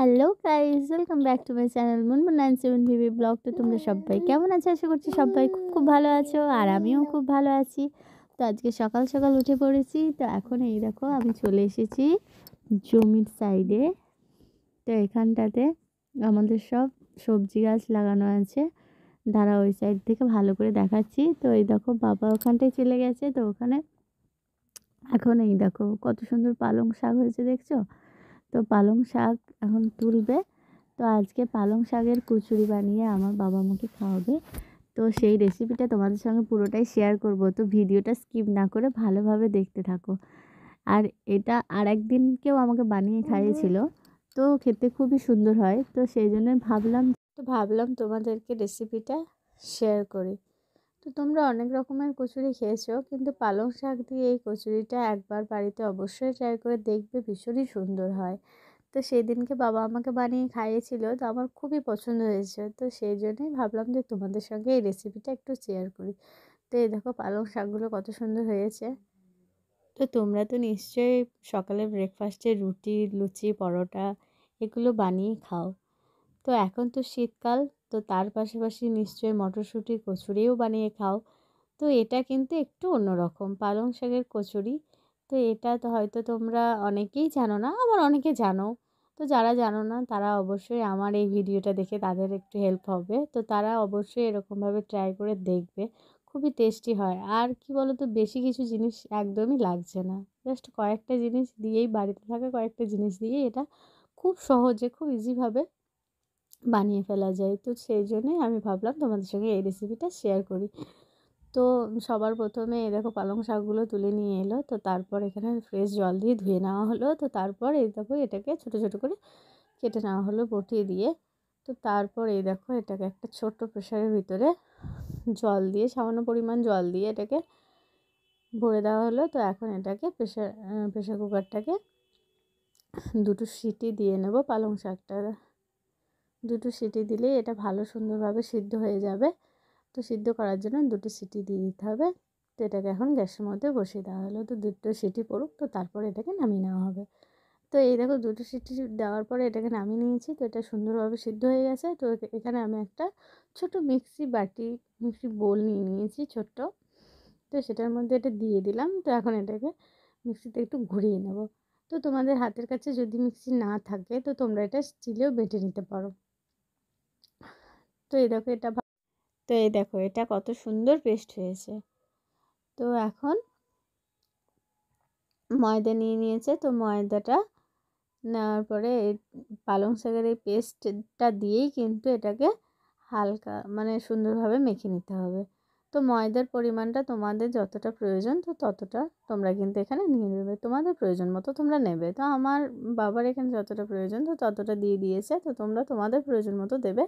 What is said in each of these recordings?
hello guys welcome back to my channel Munmun nine seven VV blog তো তোমরা সবাই কেমন আছো আশা করছি সবাই খুব খুব ভালো আছো আর আমিও খুব ভালো আছি তো আজকে সকাল সকাল উঠে পড়েছি তো এখন এই দেখো আমি চলে এসেছি জমির সাইডে তো এখানটাতে আমাদের সব সবজি গাছ লাগানো আছে দাঁড়া ওই সাইড থেকে ভালো করে দেখাচ্ছি তো এই দেখো বাবা ওখানটায় চলে গেছে তো ওখানে এখন এই দেখো কত সুন্দর পালং শাক হয়েছে দেখছো তো পালং শাক এখন তুলবে তো আজকে পালং শাকের কুচুরি বানিয়ে আমার বাবা আমাকে খাওয়াবে তো সেই রেসিপিটা তোমাদের সঙ্গে পুরোটাই শেয়ার করব তো ভিডিওটা স্কিপ না করে ভালোভাবে দেখতে থাকো আর এটা আর একদিন কেউ আমাকে বানিয়ে খাইয়েছিল তো খেতে খুবই সুন্দর হয় তো সেই জন্য ভাবলাম তো ভাবলাম তোমাদেরকে রেসিপিটা শেয়ার করি তো তোমরা অনেক রকমের কচুরি খেয়েছো কিন্তু পালং শাক দিয়ে এই কচুরিটা একবার বাড়িতে অবশ্যই ট্রাই করে দেখবে ভীষণই সুন্দর হয় তো সেই দিনকে বাবা আমাকে বানিয়ে খাইয়েছিল তো আমার খুবই পছন্দ হয়েছে তো সেই জন্যই ভাবলাম যে তোমাদের সঙ্গে এই রেসিপিটা একটু শেয়ার করি তো এই দেখো পালং শাকগুলো কত সুন্দর হয়েছে তো তোমরা তো নিশ্চয়ই সকালে ব্রেকফাস্টে রুটি লুচি পরোটা এগুলো বানিয়ে খাও তো এখন তো শীতকাল তো তার পাশাপাশি নিশ্চয়ই মটরশুঁটি কচুরিও বানিয়ে খাও তো এটা কিন্তু একটু অন্যরকম পালং শাকের কচুরি তো এটা তো হয়তো তোমরা অনেকেই জানো না আবার অনেকে জানো তো যারা জানো না তারা অবশ্যই আমার এই ভিডিওটা দেখে তাদের একটু হেল্প হবে তো তারা অবশ্যই এরকমভাবে ট্রাই করে দেখবে খুবই টেস্টি হয় আর কি বলো তো বেশি কিছু জিনিস একদমই লাগছে না জাস্ট কয়েকটা জিনিস দিয়েই বাড়িতে থাকা কয়েকটা জিনিস দিয়ে এটা খুব সহজে খুব ইজিভাবে বানিয়ে ফেলা যায় তো সেই জন্যই আমি ভাবলাম তোমাদের সঙ্গে এই রেসিপিটা শেয়ার করি তো সবার প্রথমে দেখো পালং শাকগুলো তুলে নিয়ে এলো তো তারপর এখানে ফ্রেশ জল দিয়ে ধুয়ে নেওয়া হলো তো তারপর এই দেখো এটাকে ছোট ছোট করে কেটে নেওয়া হলো বটিয়ে দিয়ে তো তারপর এই দেখো এটাকে একটা ছোট্ট প্রেশারের ভিতরে জল দিয়ে সামান্য পরিমাণ জল দিয়ে এটাকে ভরে দেওয়া হলো তো এখন এটাকে প্রেশার প্রেশার কুকারটাকে দুটো সিটি দিয়ে নেব পালং শাকটা দুটো সিটি দিলেই এটা ভালো সুন্দরভাবে সিদ্ধ হয়ে যাবে তো সিদ্ধ করার জন্য দুটো সিটি দিয়ে দিতে হবে তো এটাকে এখন গ্যাসের মধ্যে বসিয়ে দেওয়া হলো তো দুটো সিটি পড়ুক তো তারপরে এটাকে নামিয়ে নেওয়া হবে তো এই দেখো দুটো সিটি দেওয়ার পরে এটাকে নামিয়ে নিয়েছি তো এটা সুন্দরভাবে সিদ্ধ হয়ে গেছে তো এখানে আমি একটা ছোট মিক্সি বাটি মিক্সি বোল নিয়ে নিয়েছি ছোট্ট তো সেটার মধ্যে এটা দিয়ে দিলাম তো এখন এটাকে মিক্সিতে একটু ঘুরিয়ে নেব তো তোমাদের হাতের কাছে যদি মিক্সি না থাকে তো তোমরা এটা স্টিলেও বেটে নিতে পারো তো এই দেখো এটা তো এই দেখো এটা কত সুন্দর পেস্ট হয়েছে তো এখন ময়দা নিয়ে নিয়েছে তো ময়দাটা নেওয়ার পরে পালং শাকের এই পেস্টটা দিয়েই কিন্তু এটাকে হালকা মানে সুন্দরভাবে মেখে নিতে হবে তো ময়দার পরিমাণটা তোমাদের যতটা প্রয়োজন তো ততটা তোমরা কিন্তু এখানে নিয়ে নেবে তোমাদের প্রয়োজন মতো তোমরা নেবে তো আমার বাবার এখানে যতটা প্রয়োজন তো ততটা দিয়ে দিয়েছে তো তোমরা তোমাদের প্রয়োজন মতো দেবে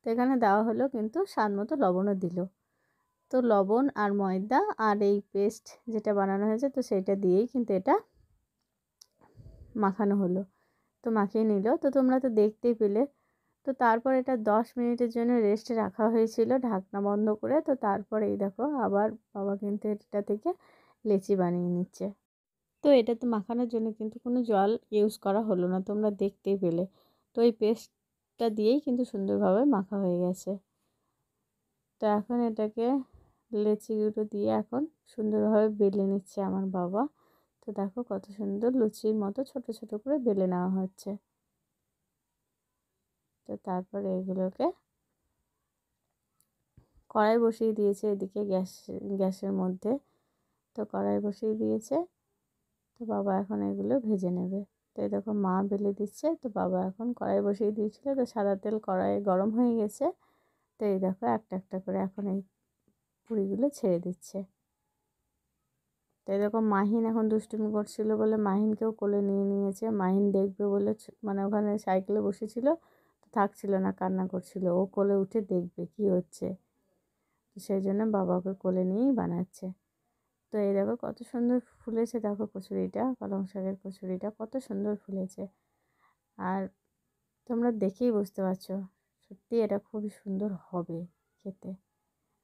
তো এখানে দেওয়া হলো কিন্তু স্বাদ মতো লবণও দিল তো লবণ আর ময়দা আর এই পেস্ট যেটা বানানো হয়েছে তো সেটা দিয়েই কিন্তু এটা মাখানো হলো তো মাখিয়ে নিল তো তোমরা তো দেখতেই পেলে তো তারপর এটা দশ মিনিটের জন্য রেস্টে রাখা হয়েছিল ঢাকনা বন্ধ করে তো তারপর এই দেখো আবার বাবা কিন্তু এটা থেকে লেচি বানিয়ে নিচ্ছে তো এটা তো মাখানোর জন্য কিন্তু কোনো জল ইউজ করা হলো না তোমরা দেখতেই পেলে তো এই পেস্ট টা দিয়েই কিন্তু সুন্দরভাবে মাখা হয়ে গেছে তো এখন এটাকে লেচিগুলো দিয়ে এখন সুন্দরভাবে বেলে নিচ্ছে আমার বাবা তো দেখো কত সুন্দর লুচির মতো ছোট ছোট করে বেলে নেওয়া হচ্ছে তো তারপর এগুলোকে কড়াই বসিয়ে দিয়েছে এদিকে গ্যাস গ্যাসের মধ্যে তো কড়াই বসিয়ে দিয়েছে তো বাবা এখন এগুলো ভেজে নেবে তো এই দেখো মা বেলে দিচ্ছে তো বাবা এখন কড়াই বসিয়ে দিয়েছিলো তো সাদা তেল কড়াইয়ে গরম হয়ে গেছে তো এই দেখো একটা একটা করে এখন এই পুরীগুলো ছেড়ে দিচ্ছে তো এরকম মাহিন এখন দুষ্টুমি করছিল বলে মাহিনকেও কোলে নিয়ে নিয়েছে মাহিন দেখবে বলে মানে ওখানে সাইকেলে বসেছিল তো থাকছিল না কান্না করছিল ও কোলে উঠে দেখবে কি হচ্ছে সেই জন্য বাবাকে কোলে নিয়েই বানাচ্ছে তো এই দেখো কত সুন্দর ফুলেছে দেখো কচুরিটা পালং শাকের কচুরিটা কত সুন্দর ফুলেছে আর তোমরা দেখেই বুঝতে পারছো সত্যি এটা খুবই সুন্দর হবে খেতে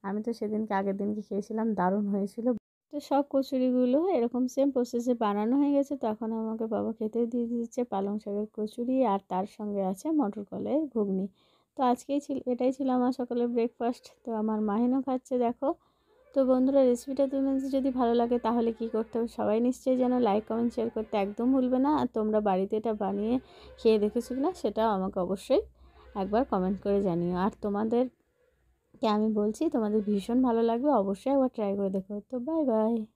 আমি তো সেদিনকে আগের দিনকে খেয়েছিলাম দারুণ হয়েছিল তো সব কচুরিগুলো এরকম সেম প্রসেসে বানানো হয়ে গেছে তখন আমাকে বাবা খেতে দিয়ে দিচ্ছে পালং শাকের কচুরি আর তার সঙ্গে আছে মটর কলের ঘুগনি তো আজকেই ছিল এটাই ছিল আমার সকালের ব্রেকফাস্ট তো আমার মাহিনও খাচ্ছে দেখো তো বন্ধুরা রেসিপিটা তোমাদের যদি ভালো লাগে তাহলে কি করতে হবে সবাই নিশ্চয়ই যেন লাইক কমেন্ট শেয়ার করতে একদম ভুলবে না আর তোমরা বাড়িতে এটা বানিয়ে খেয়ে দেখেছো কি না সেটাও আমাকে অবশ্যই একবার কমেন্ট করে জানিও আর তোমাদেরকে আমি বলছি তোমাদের ভীষণ ভালো লাগবে অবশ্যই একবার ট্রাই করে দেখো তো বাই বাই